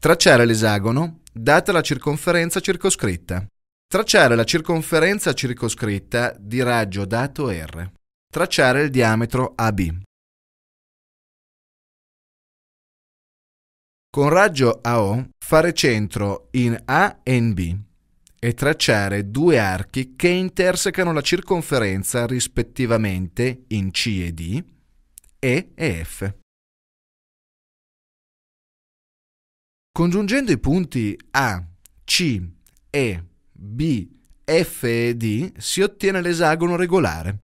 Tracciare l'esagono data la circonferenza circoscritta. Tracciare la circonferenza circoscritta di raggio dato R. Tracciare il diametro AB. Con raggio AO fare centro in A e in B e tracciare due archi che intersecano la circonferenza rispettivamente in C e D e e F. Congiungendo i punti A, C, E, B, F e D si ottiene l'esagono regolare.